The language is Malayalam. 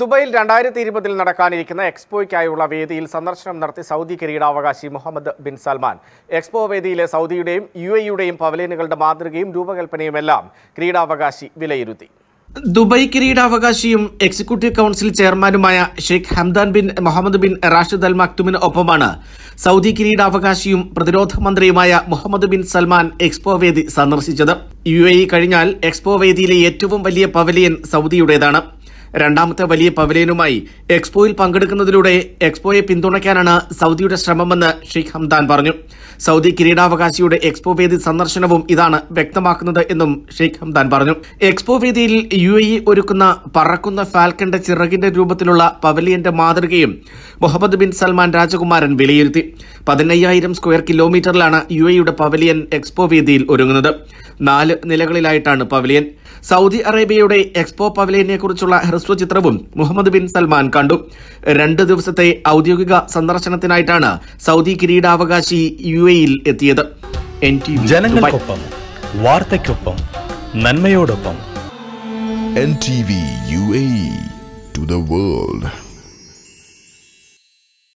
ദുബൈയിൽ രണ്ടായിരത്തി ഇരുപതിൽ നടക്കാനിരിക്കുന്ന എക്സ്പോയ്ക്കായുള്ള വേദിയിൽ സന്ദർശനം നടത്തി സൗദി കിരീടാവകാശി മുഹമ്മദ് ബിൻ സൽമാൻ എക്സ്പോ വേദിയിലെ സൗദിയുടെയും യു എയുടെയും പവലിയനുകളുടെ മാതൃകയും രൂപകൽപ്പനയുമെല്ലാം കിരീടാവകാശി വിലയിരുത്തി ദുബായ് കിരീടാവകാശിയും എക്സിക്യൂട്ടീവ് കൗൺസിൽ ചെയർമാനുമായ Sheikh Hamdan bin Muhammad bin Rashid Al മക്തുമിന് ഒപ്പമാണ് സൗദി കിരീടാവകാശിയും പ്രതിരോധ മന്ത്രിയുമായ മുഹമ്മദ് ബിൻ സൽമാൻ എക്സ്പോ വേദി സന്ദർശിച്ചത് യു കഴിഞ്ഞാൽ എക്സ്പോ വേദിയിലെ ഏറ്റവും വലിയ പവലിയൻ സൗദിയുടേതാണ് രണ്ടാമത്തെ വലിയ പവലിയനുമായി എക്സ്പോയിൽ പങ്കെടുക്കുന്നതിലൂടെ എക്സ്പോയെ പിന്തുണയ്ക്കാനാണ് സൗദിയുടെ ശ്രമമെന്ന് ഷെയ്ഖ് ഹംദാൻ പറഞ്ഞു സൗദി കിരീടാവകാശിയുടെ എക്സ്പോ വേദി സന്ദർശനവും ഇതാണ് വ്യക്തമാക്കുന്നത് എന്നും ഷെയ്ഖ് ഹംദാൻ പറഞ്ഞു എക്സ്പോ വേദിയിൽ യു എ ഒരുക്കുന്ന പറക്കുന്ന ഫാൽക്കന്റെ ചിറകിന്റെ രൂപത്തിലുള്ള പവലിയന്റെ മാതൃകയും മുഹമ്മദ് ബിൻ സൽമാൻ രാജകുമാരൻ വിലയിരുത്തി പതിനയ്യായിരം സ്ക്വയർ കിലോമീറ്ററിലാണ് യു എയുടെ പവലിയൻ എക്സ്പോ വേദിയിൽ ഒരുങ്ങുന്നത് നാല് നിലകളിലായിട്ടാണ് പവലിയൻ സൗദി അറേബ്യയുടെ എക്സ്പോ ഹ്രസ്വ ഹ്രസ്വചിത്രവും മുഹമ്മദ് ബിൻ സൽമാൻ കണ്ടു രണ്ട് ദിവസത്തെ ഔദ്യോഗിക സന്ദർശനത്തിനായിട്ടാണ് സൗദി കിരീടാവകാശി യു എയിൽ എത്തിയത് ജനങ്ങൾക്കൊപ്പം വാർത്തയ്ക്കൊപ്പം നന്മയോടൊപ്പം N T V U A to the world